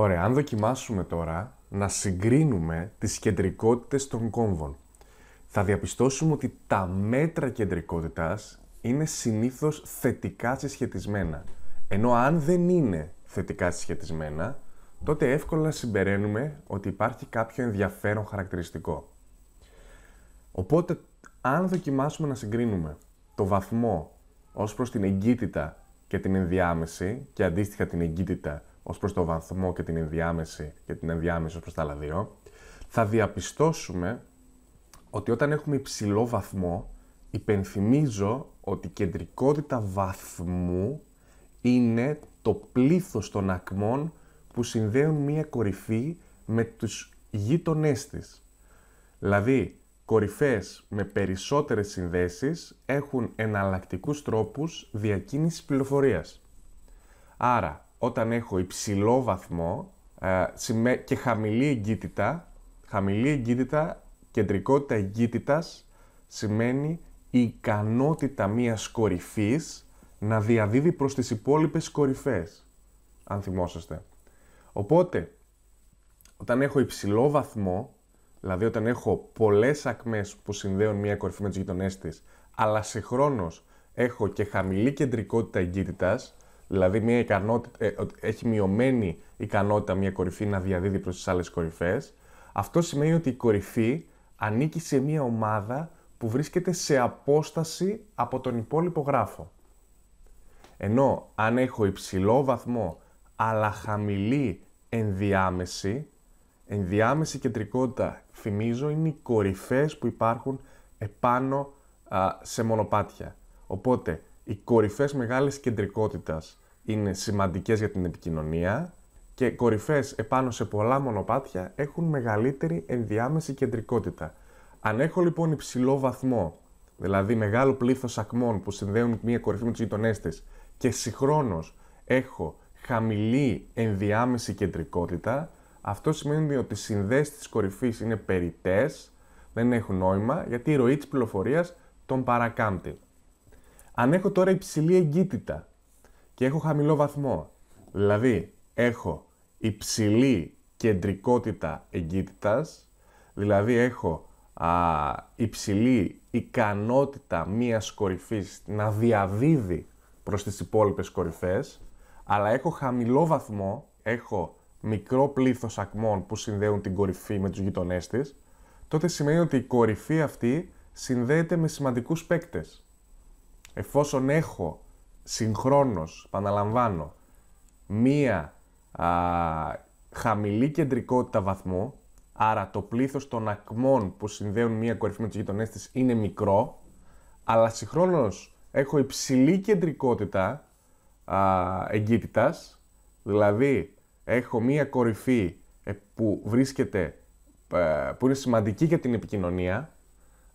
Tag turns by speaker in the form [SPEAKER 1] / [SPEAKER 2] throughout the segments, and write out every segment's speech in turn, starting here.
[SPEAKER 1] Ωραία, αν δοκιμάσουμε τώρα να συγκρίνουμε τις κεντρικότητες των κόμβων, θα διαπιστώσουμε ότι τα μέτρα κεντρικότητας είναι συνήθως θετικά συσχετισμένα. Ενώ αν δεν είναι θετικά συσχετισμένα, τότε εύκολα συμπεραίνουμε ότι υπάρχει κάποιο ενδιαφέρον χαρακτηριστικό. Οπότε, αν δοκιμάσουμε να συγκρίνουμε το βαθμό ως προς την εγκύτητα και την ενδιάμεση και αντίστοιχα την εγκύτητα ως προς το βαθμό και την ενδιάμεση και την ενδιάμεση ως προς τα άλλα δύο, θα διαπιστώσουμε ότι όταν έχουμε υψηλό βαθμό, υπενθυμίζω ότι η κεντρικότητα βαθμού είναι το πλήθος των ακμών που συνδέουν μία κορυφή με τους γείτονές της. Δηλαδή, κορυφές με περισσότερες συνδέσεις έχουν εναλλακτικούς τρόπους διακίνησης πληροφορίας. Άρα, όταν έχω υψηλό βαθμό ε, και χαμηλή εγκύτητα, χαμηλή εγκύτητα, κεντρικότητα εγκύτητας σημαίνει η ικανότητα μιας κορυφής να διαδίδει προς τις υπόλοιπες κορυφές, αν θυμόσαστε. Οπότε, όταν έχω υψηλό βαθμό, δηλαδή όταν έχω πολλές ακμές που συνδέουν μια κορυφή με τους γειτονές της, αλλά συγχρόνως έχω και χαμηλή κεντρικότητα εγκύτητας, Δηλαδή, μια ε, έχει μειωμένη ικανότητα μια κορυφή να διαδίδει προς τις άλλες κορυφές. Αυτό σημαίνει ότι η κορυφή ανήκει σε μια ομάδα που βρίσκεται σε απόσταση από τον υπόλοιπο γράφο. Ενώ αν έχω υψηλό βαθμό αλλά χαμηλή ενδιάμεση, ενδιάμεση κεντρικότητα, θυμίζω, είναι οι κορυφές που υπάρχουν επάνω σε μονοπάτια. Οπότε, οι κορυφές μεγάλης κεντρικότητας είναι σημαντικές για την επικοινωνία και κορυφές επάνω σε πολλά μονοπάτια έχουν μεγαλύτερη ενδιάμεση κεντρικότητα. Αν έχω λοιπόν υψηλό βαθμό, δηλαδή μεγάλο πλήθος ακμών που συνδέουν μία κορυφή με τους γειτονές της και συγχρόνως έχω χαμηλή ενδιάμεση κεντρικότητα, αυτό σημαίνει ότι οι συνδέσεις της κορυφής είναι περιτές, δεν έχουν νόημα γιατί η ροή της πληροφορίας τον παρακάμπτει. Αν έχω τώρα υψηλή εγκύτητα και έχω χαμηλό βαθμό, δηλαδή έχω υψηλή κεντρικότητα εγκύτητας, δηλαδή έχω α, υψηλή ικανότητα μίας κορυφής να διαδίδει προς τις υπόλοιπες κορυφές, αλλά έχω χαμηλό βαθμό, έχω μικρό πλήθος ακμών που συνδέουν την κορυφή με τους γειτονές της, τότε σημαίνει ότι η κορυφή αυτή συνδέεται με σημαντικούς παίκτες εφόσον έχω συγχρόνως, παναλαμβάνω, μία α, χαμηλή κεντρικότητα βαθμού, άρα το πλήθος των ακμών που συνδέουν μία κορυφή με τους γειτονές της είναι μικρό, αλλά συγχρόνως έχω υψηλή κεντρικότητα α, εγκύτητας, δηλαδή έχω μία κορυφή ε, που βρίσκεται, ε, που είναι σημαντική για την επικοινωνία,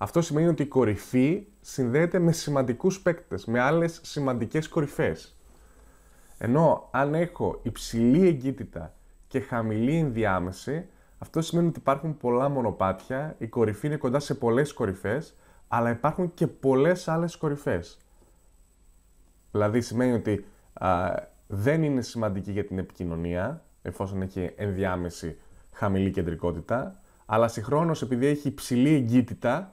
[SPEAKER 1] αυτό σημαίνει ότι η κορυφή συνδέεται με σημαντικούς παίκτες, με άλλες σημαντικές κορυφές. Ενώ αν έχω υψηλή εγκύτητα και χαμηλή ενδιάμεση, αυτό σημαίνει ότι υπάρχουν πολλά μονοπάτια, η κορυφή είναι κοντά σε πολλές κορυφές, αλλά υπάρχουν και πολλές άλλες κορυφές. Δηλαδή σημαίνει ότι δεν είναι σημαντική για την επικοινωνία, εφόσον έχει ενδιάμεση χαμηλή κεντρικότητα, αλλά συγχρόνως επειδή έχει υψηλή εγκύτητα,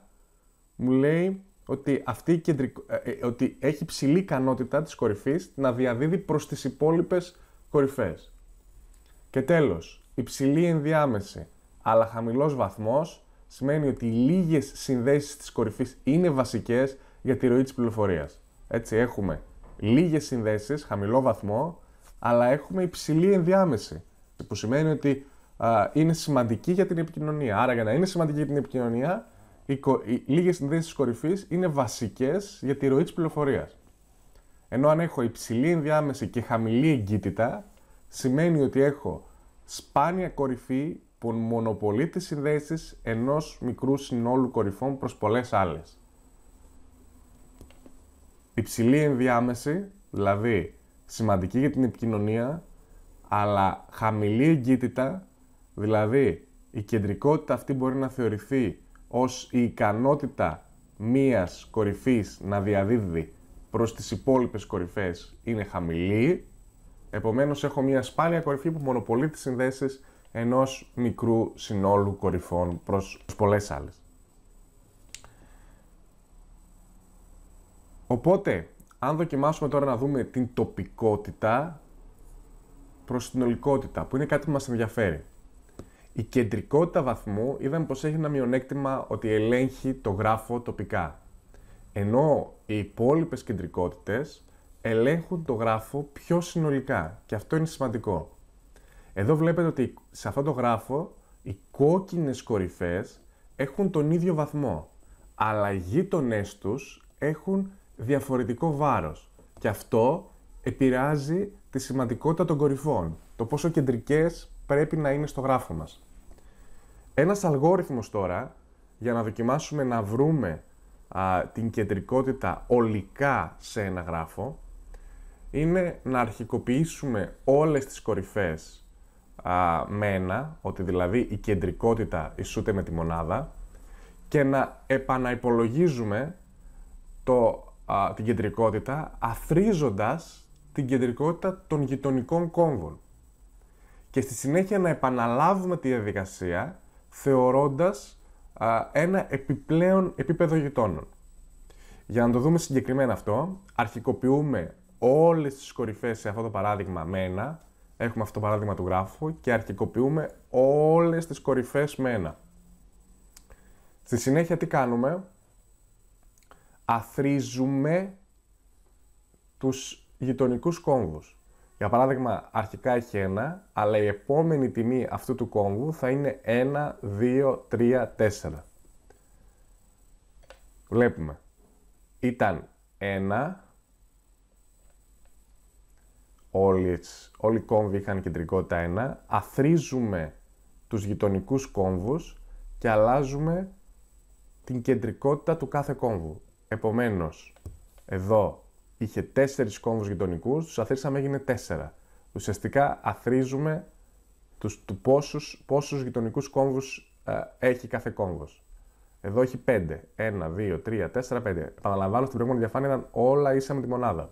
[SPEAKER 1] μου λέει ότι, αυτή η ε, ε, ότι έχει ψηλή ικανότητα της κορυφής να διαδίδει προς τις υπόλοιπες κορυφές. Και τέλος, υψηλή ενδιάμεση, αλλά χαμηλός βαθμός σημαίνει ότι οι λίγες συνδέσεις της κορυφής είναι βασικές για τη ροή της πληροφορίας. Έτσι έχουμε λίγες συνδέσεις, χαμηλό βαθμό, αλλά έχουμε υψηλή ενδιάμεση, που σημαίνει ότι είναι σημαντική για την επικοινωνία. Άρα για να είναι σημαντική για την επικοινωνία οι, οι λίγες συνδέσεις κορυφής είναι βασικές για τη ροή της πληροφορίας. Ενώ αν έχω υψηλή ενδιάμεση και χαμηλή εγκύτητα, σημαίνει ότι έχω σπάνια κορυφή που μονοπολεί τις συνδέσεις ενός μικρού συνόλου κορυφών προς πολλές άλλες. Υψηλή ενδιάμεση, δηλαδή σημαντική για την επικοινωνία, αλλά χαμηλή εγκύτητα, δηλαδή η κεντρικότητα αυτή μπορεί να θεωρηθεί ως η ικανότητα μίας κορυφής να διαδίδει προς τις υπόλοιπες κορυφές είναι χαμηλή. Επομένως έχω μια σπάνια κορυφή που μονοπολεί τις συνδέσεις ενός μικρού συνόλου κορυφών προς πολλές άλλες. Οπότε, αν δοκιμάσουμε τώρα να δούμε την τοπικότητα προς την ολικότητα, που είναι κάτι που μας ενδιαφέρει. Η κεντρικότητα βαθμού είδαμε πως έχει ένα μειονέκτημα ότι ελέγχει το γράφο τοπικά. Ενώ οι υπόλοιπες κεντρικότητες ελέγχουν το γράφο πιο συνολικά και αυτό είναι σημαντικό. Εδώ βλέπετε ότι σε αυτό το γράφο οι κόκκινες κορυφές έχουν τον ίδιο βαθμό, αλλά οι γείτονές τους έχουν διαφορετικό βάρος και αυτό επηρεάζει τη σημαντικότητα των κορυφών, το πόσο κεντρικές πρέπει να είναι στο γράφο μας. Ένας αλγόριθμος τώρα, για να δοκιμάσουμε να βρούμε την κεντρικότητα ολικά σε ένα γράφο, είναι να αρχικοποιήσουμε όλες τις κορυφές α, με ένα, ότι δηλαδή η κεντρικότητα ισούται με τη μονάδα, και να επαναυπολογίζουμε το, την κεντρικότητα αθρίζοντας την κεντρικότητα των γειτονικών κόμβων και στη συνέχεια να επαναλάβουμε τη διαδικασία θεωρώντας ένα επιπλέον επίπεδο γειτόνων. Για να το δούμε συγκεκριμένα αυτό, αρχικοποιούμε όλες τις κορυφές σε αυτό το παράδειγμα με ένα, έχουμε αυτό το παράδειγμα του γράφου και αρχικοποιούμε όλες τις κορυφές με ένα. Στη συνέχεια τι κάνουμε, αθρίζουμε τους γειτονικούς κόμβους. Για παράδειγμα, αρχικά έχει ένα, αλλά η επόμενη τιμή αυτού του κόμβου θα είναι 1, 2, 3, 4. Βλέπουμε. Ήταν 1. Όλοι, όλοι οι κόμβοι είχαν κεντρικότητα 1. Αθρίζουμε τους γειτονικούς κόμβους και αλλάζουμε την κεντρικότητα του κάθε κόμβου. Επομένως, εδώ είχε τέσσερις κόμβους γειτονικούς, τους αθρίσαμε, έγινε τέσσερα. Ουσιαστικά αθρίζουμε τους, του πόσους, πόσους κόμβους ε, έχει κάθε κόμβος. Εδώ έχει 5. 1, 2, 3, 4, 5. Επαναλαμβάνω, στην προηγούμενη διαφάνεια ήταν όλα ίσα με τη μονάδα.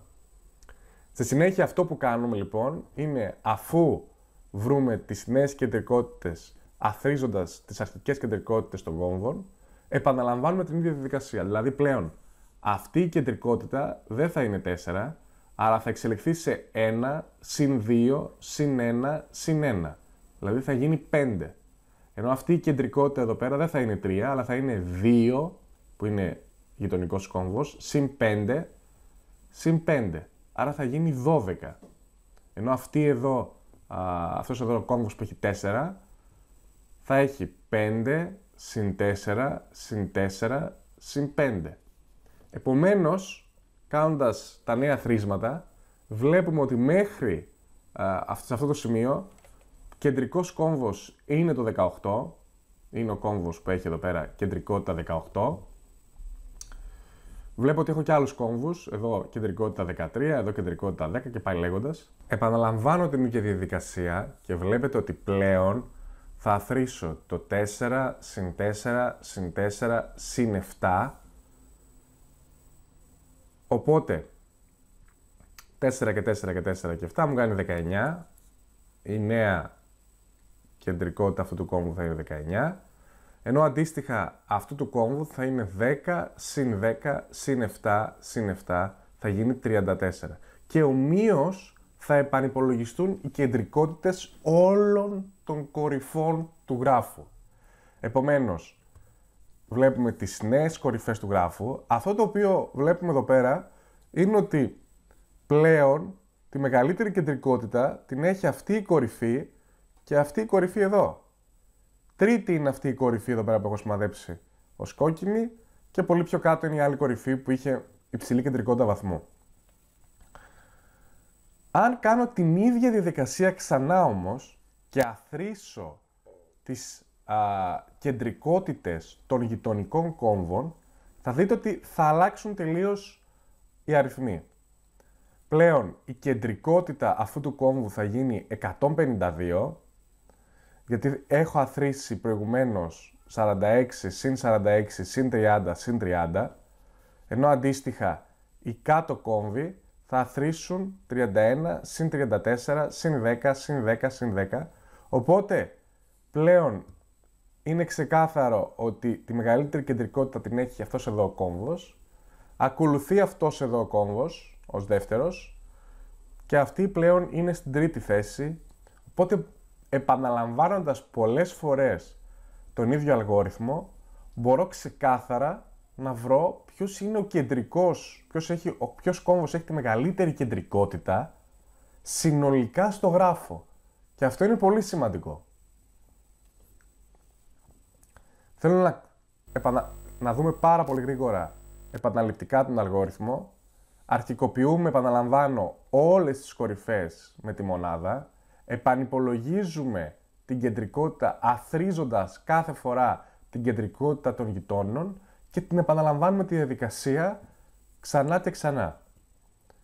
[SPEAKER 1] Στη συνέχεια αυτό που κάνουμε λοιπόν είναι αφού βρούμε τις νέες κεντρικότητες αθρίζοντας τις αρχικές κεντρικότητες των κόμβων, επαναλαμβάνουμε την ίδια διαδικασία. Δηλαδή πλέον αυτή η κεντρικότητα δεν θα είναι 4, αλλά θα εξελιχθεί σε 1, συν 2, συν 1, συν 1. Δηλαδή θα γίνει 5. Ενώ αυτή η κεντρικότητα εδώ πέρα δεν θα είναι 3, αλλά θα είναι 2, που είναι γειτονικός κόμβος, συν 5, συν 5. Άρα θα γίνει 12. Ενώ αυτή εδώ, α, αυτός εδώ ο κόμβος που έχει 4, θα έχει 5, συν 4, συν 4, συν 5. Επομένως, κάνοντας τα νέα θρίσματα, βλέπουμε ότι μέχρι σε αυτό το σημείο κεντρικός κόμβος είναι το 18, είναι ο κόμβος που έχει εδώ πέρα κεντρικότητα 18, Βλέπω ότι έχω και άλλους κόμβους, εδώ κεντρικότητα 13, εδώ κεντρικότητα 10 και πάει λέγοντας. Επαναλαμβάνω την ίδια διαδικασία και βλέπετε ότι πλέον θα αθροίσω το 4 συν 4 συν 4 συν 7 Οπότε, 4 και 4 και 4 και 7 μου κάνει 19. Η νέα κεντρικότητα αυτού του κόμβου θα είναι 19. Ενώ αντίστοιχα αυτού του κόμβου θα είναι 10 συν 10 συν 7 συν 7 θα γίνει 34. Και ομοίως θα επανυπολογιστούν οι κεντρικότητες όλων των κορυφών του γράφου. Επομένως, βλέπουμε τις νέες κορυφές του γράφου. Αυτό το οποίο βλέπουμε εδώ πέρα είναι ότι πλέον τη μεγαλύτερη κεντρικότητα την έχει αυτή η κορυφή και αυτή η κορυφή εδώ. Τρίτη είναι αυτή η κορυφή εδώ πέρα που έχω σημαδέψει ως κόκκινη και πολύ πιο κάτω είναι η άλλη κορυφή που είχε υψηλή κεντρικότητα βαθμού. Αν κάνω την ίδια διαδικασία ξανά όμως και αθροίσω τις α, κεντρικότητες των γειτονικών κόμβων, θα δείτε ότι θα αλλάξουν τελείως οι αριθμοί. Πλέον η κεντρικότητα αυτού του κόμβου θα γίνει 152, γιατί έχω αθρήσει προηγουμένως 46, συν 46, συν 30, συν 30, ενώ αντίστοιχα οι κάτω κόμβοι θα αθρήσουν 31, συν 34, συν 10, συν 10, συν 10. Οπότε πλέον είναι ξεκάθαρο ότι τη μεγαλύτερη κεντρικότητα την έχει αυτός εδώ ο κόμβος, ακολουθεί αυτός εδώ ο κόμβος ως δεύτερος και αυτή πλέον είναι στην τρίτη θέση, οπότε επαναλαμβάνοντας πολλές φορές τον ίδιο αλγόριθμο, μπορώ ξεκάθαρα να βρω ποιος είναι ο κεντρικός, έχει, ο, ποιος κόμβος έχει τη μεγαλύτερη κεντρικότητα συνολικά στο γράφο. Και αυτό είναι πολύ σημαντικό. Θέλω να, δούμε πάρα πολύ γρήγορα επαναληπτικά τον αλγόριθμο. Αρχικοποιούμε, επαναλαμβάνω, όλες τις κορυφές με τη μονάδα. Επανυπολογίζουμε την κεντρικότητα αθρίζοντας κάθε φορά την κεντρικότητα των γειτόνων και την επαναλαμβάνουμε τη διαδικασία ξανά και ξανά.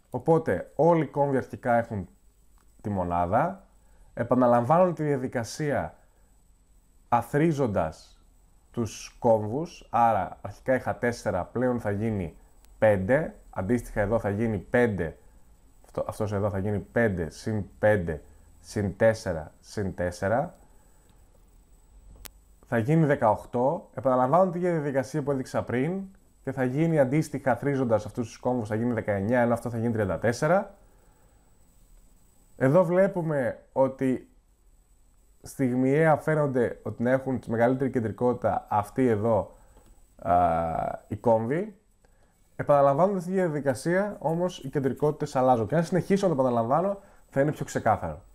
[SPEAKER 1] Οπότε όλοι οι κόμβοι αρχικά έχουν τη μονάδα, επαναλαμβάνουν τη διαδικασία αθρίζοντας τους κόμβους, άρα αρχικά είχα 4, πλέον θα γίνει 5, αντίστοιχα εδώ θα γίνει 5, αυτό, αυτός εδώ θα γίνει 5 συν 5 συν 4 συν 4, θα γίνει 18, επαναλαμβάνω τη διαδικασία που έδειξα πριν και θα γίνει αντίστοιχα θρίζοντας αυτούς τους κόμβους θα γίνει 19, ενώ αυτό θα γίνει 34. Εδώ βλέπουμε ότι στιγμιαία ε, φαίνονται ότι να έχουν τη μεγαλύτερη κεντρικότητα αυτοί εδώ α, οι κόμβοι. Επαναλαμβάνονται τη διαδικασία, όμως οι κεντρικότητες αλλάζουν. Και αν συνεχίσω να το επαναλαμβάνω, θα είναι πιο ξεκάθαρο.